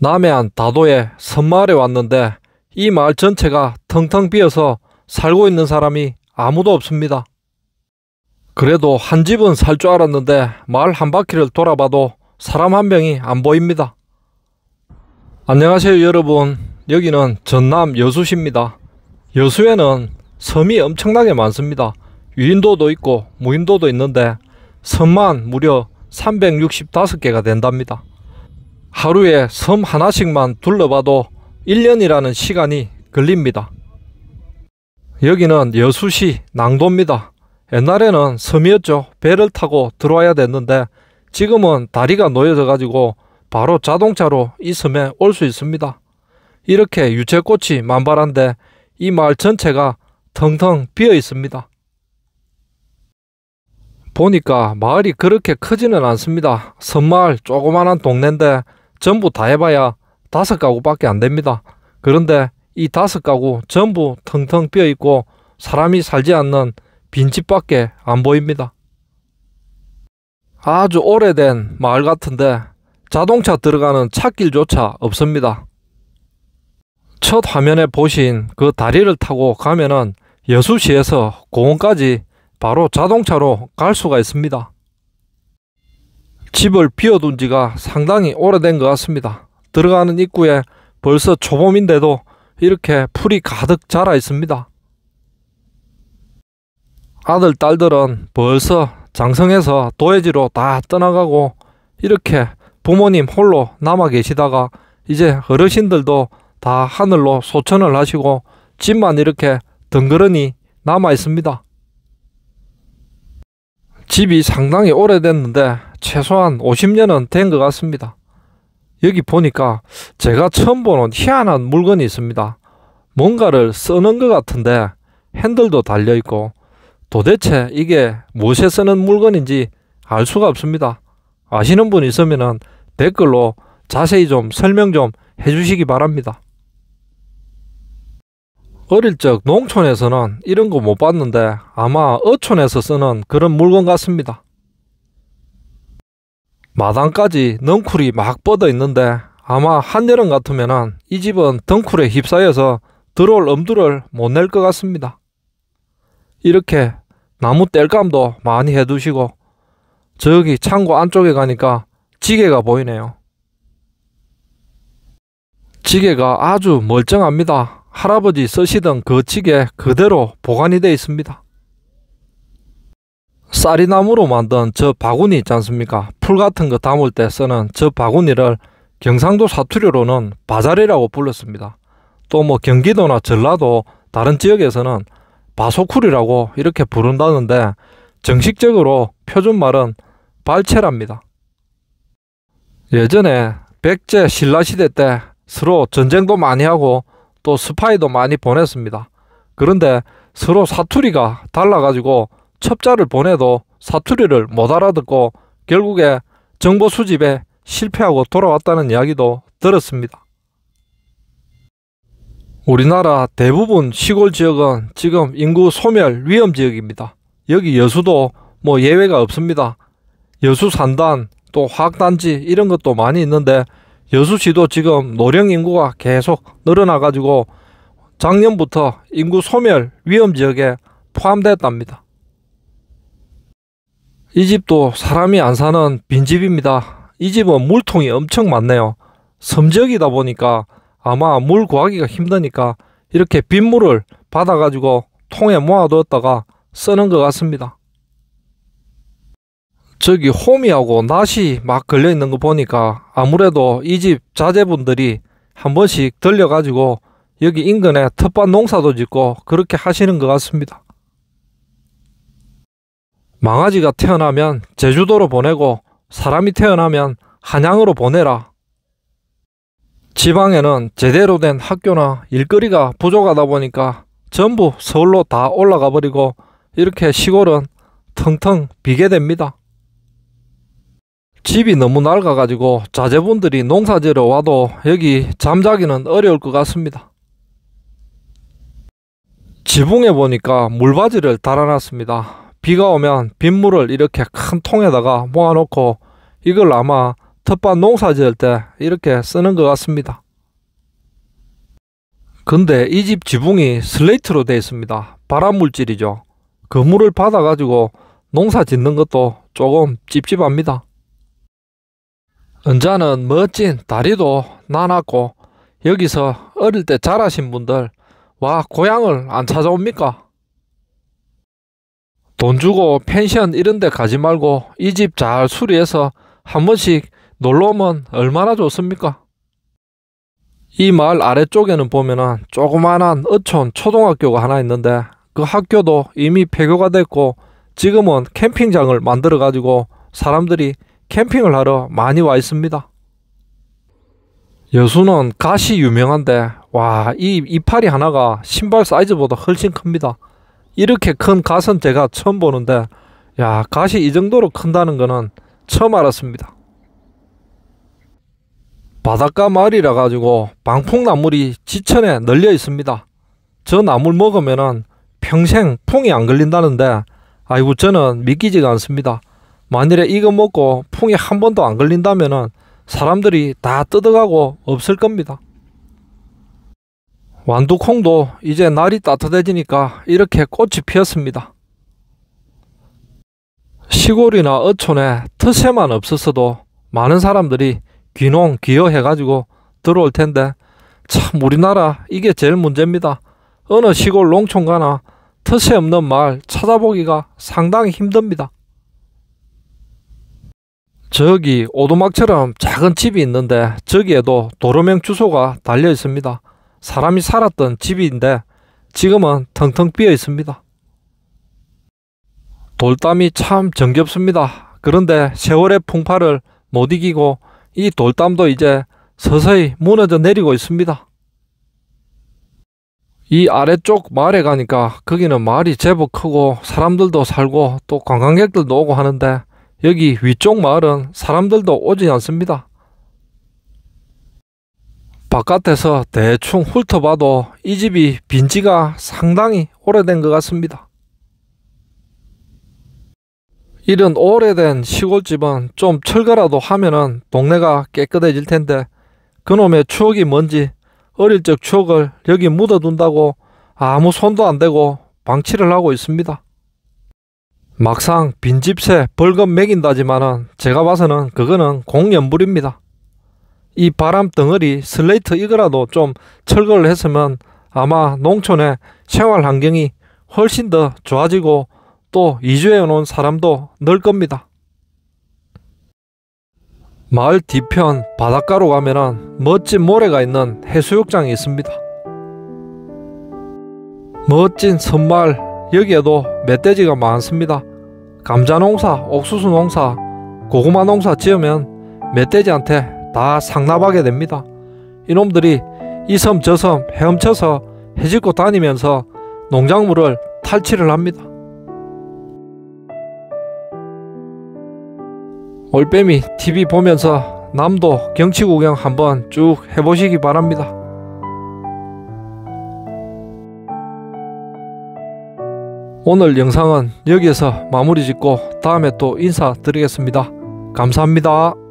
남해안 다도에 섬마을에 왔는데 이 마을 전체가 텅텅 비어서 살고 있는 사람이 아무도 없습니다. 그래도 한 집은 살 줄 알았는데 마을 한 바퀴를 돌아봐도 사람 한 명이 안 보입니다. 안녕하세요 여러분 여기는 전남 여수시입니다. 여수에는 섬이 엄청나게 많습니다. 유인도도 있고 무인도도 있는데 섬만 무려 365개가 된답니다. 하루에 섬 하나씩만 둘러봐도 1년이라는 시간이 걸립니다. 여기는 여수시 낭도입니다. 옛날에는 섬이었죠. 배를 타고 들어와야 됐는데 지금은 다리가 놓여져 가지고 바로 자동차로 이 섬에 올 수 있습니다. 이렇게 유채꽃이 만발한데 이말 전체가 텅텅 비어 있습니다. 보니까 마을이 그렇게 크지는 않습니다. 섬마을 조그만한 동네인데 전부 다 해봐야 다섯 가구밖에 안 됩니다. 그런데 이 다섯 가구 전부 텅텅 비어 있고 사람이 살지 않는 빈집밖에 안 보입니다. 아주 오래된 마을 같은데 자동차 들어가는 찻길조차 없습니다. 첫 화면에 보신 그 다리를 타고 가면은 여수시에서 공원까지 바로 자동차로 갈 수가 있습니다. 집을 비워둔 지가 상당히 오래된 것 같습니다. 들어가는 입구에 벌써 초봄인데도 이렇게 풀이 가득 자라 있습니다. 아들, 딸들은 벌써 장성해서 도해지로 다 떠나가고 이렇게 부모님 홀로 남아 계시다가 이제 어르신들도 다 하늘로 소천을 하시고 집만 이렇게 덩그러니 남아 있습니다. 집이 상당히 오래됐는데 최소한 50년은 된 것 같습니다. 여기 보니까 제가 처음 보는 희한한 물건이 있습니다. 뭔가를 쓰는 것 같은데 핸들도 달려있고 도대체 이게 무엇에 쓰는 물건인지 알 수가 없습니다. 아시는 분 있으면 댓글로 자세히 좀 설명 좀 해주시기 바랍니다. 어릴 적 농촌에서는 이런 거 못 봤는데 아마 어촌에서 쓰는 그런 물건 같습니다. 마당까지 넝쿨이 막 뻗어 있는데 아마 한여름 같으면이 집은 덩쿨에 휩싸여서 들어올 엄두를 못 낼 것 같습니다. 이렇게 나무 뗄감도 많이 해두시고 저기 창고 안쪽에 가니까 지게가 보이네요. 지게가 아주 멀쩡합니다. 할아버지 쓰시던 그 지게 그대로 보관이 되어 있습니다. 쌀이나무로 만든 저 바구니 있지 않습니까? 풀 같은 거 담을 때 쓰는 저 바구니를 경상도 사투리로는 바자리라고 불렀습니다. 또 뭐 경기도나 전라도 다른 지역에서는 바소쿨이라고 이렇게 부른다는데 정식적으로 표준말은 발체랍니다. 예전에 백제 신라시대 때 서로 전쟁도 많이 하고 또 스파이도 많이 보냈습니다. 그런데 서로 사투리가 달라가지고 첩자를 보내도 사투리를 못 알아듣고 결국에 정보 수집에 실패하고 돌아왔다는 이야기도 들었습니다. 우리나라 대부분 시골 지역은 지금 인구 소멸 위험 지역입니다. 여기 여수도 뭐 예외가 없습니다. 여수 산단 또 화학단지 이런 것도 많이 있는데 여수시도 지금 노령 인구가 계속 늘어나 가지고 작년부터 인구 소멸 위험 지역에 포함됐답니다. 이 집도 사람이 안 사는 빈집입니다. 이 집은 물통이 엄청 많네요. 섬적이다 보니까 아마 물 구하기가 힘드니까 이렇게 빗물을 받아가지고 통에 모아두었다가 쓰는 것 같습니다. 저기 호미하고 낫이 막 걸려있는 거 보니까 아무래도 이 집 자제분들이 한 번씩 들려가지고 여기 인근에 텃밭 농사도 짓고 그렇게 하시는 것 같습니다. 망아지가 태어나면 제주도로 보내고 사람이 태어나면 한양으로 보내라. 지방에는 제대로 된 학교나 일거리가 부족하다 보니까 전부 서울로 다 올라가 버리고 이렇게 시골은 텅텅 비게 됩니다. 집이 너무 낡아가지고 자제분들이 농사지러 와도 여기 잠자기는 어려울 것 같습니다. 지붕에 보니까 물바지를 달아놨습니다. 비가 오면 빗물을 이렇게 큰 통에다가 모아놓고 이걸 아마 텃밭 농사 지을 때 이렇게 쓰는 것 같습니다. 근데 이 집 지붕이 슬레이트로 되어 있습니다. 발암물질이죠. 그물을 받아가지고 농사 짓는 것도 조금 찝찝합니다. 은자는 멋진 다리도 나눴고 여기서 어릴 때 자라신 분들 와 고향을 안 찾아옵니까? 돈 주고 펜션 이런 데 가지 말고 이 집 잘 수리해서 한 번씩 놀러 오면 얼마나 좋습니까? 이말 아래쪽에는 보면은 조그만한 어촌 초등학교가 하나 있는데 그 학교도 이미 폐교가 됐고 지금은 캠핑장을 만들어 가지고 사람들이 캠핑을 하러 많이 와 있습니다. 여수는 가시 유명한데 와 이 이파리 하나가 신발 사이즈보다 훨씬 큽니다. 이렇게 큰 가선대가 처음 보는데 야 가시 이 정도로 큰다는 거는 처음 알았습니다. 바닷가 마을이라 가지고 방풍나물이 지천에 널려 있습니다. 저 나물 먹으면은 평생 풍이 안 걸린다는데 아이고 저는 믿기지가 않습니다. 만일에 이거 먹고 풍이 한 번도 안 걸린다면은 사람들이 다 뜯어가고 없을 겁니다. 완두콩도 이제 날이 따뜻해지니까 이렇게 꽃이 피었습니다. 시골이나 어촌에 터세만 없었어도 많은 사람들이 귀농 귀여해가지고 들어올 텐데 참 우리나라 이게 제일 문제입니다. 어느 시골 농촌 가나 터세 없는 말 찾아보기가 상당히 힘듭니다. 저기 오두막처럼 작은 집이 있는데 저기에도 도로명 주소가 달려 있습니다. 사람이 살았던 집인데 지금은 텅텅 비어 있습니다. 돌담이 참 정겹습니다. 그런데 세월의 풍파를 못 이기고 이 돌담도 이제 서서히 무너져 내리고 있습니다. 이 아래쪽 마을에 가니까 거기는 마을이 제법 크고 사람들도 살고 또 관광객들도 오고 하는데 여기 위쪽 마을은 사람들도 오지 않습니다. 바깥에서 대충 훑어봐도 이 집이 빈지가 상당히 오래된 것 같습니다. 이런 오래된 시골집은 좀 철거라도 하면은 동네가 깨끗해질 텐데 그놈의 추억이 뭔지 어릴 적 추억을 여기 묻어둔다고 아무 손도 안 대고 방치를 하고 있습니다. 막상 빈집세 벌금 매긴다지만은 제가 봐서는 그거는 공연불입니다. 이 바람 덩어리 슬레이트 이거라도 좀 철거를 했으면 아마 농촌의 생활 환경이 훨씬 더 좋아지고 또 이주해 온 사람도 늘 겁니다. 마을 뒤편 바닷가로 가면은 멋진 모래가 있는 해수욕장이 있습니다. 멋진 섬마을 여기에도 멧돼지가 많습니다. 감자 농사, 옥수수 농사, 고구마 농사 지으면 멧돼지한테 다 상납하게 됩니다. 이놈들이 이 섬 저 섬 헤엄쳐서 해집고 다니면서 농작물을 탈취를 합니다. 올빼미 TV 보면서 남도 경치 구경 한번 쭉 해보시기 바랍니다. 오늘 영상은 여기에서 마무리 짓고 다음에 또 인사드리겠습니다. 감사합니다.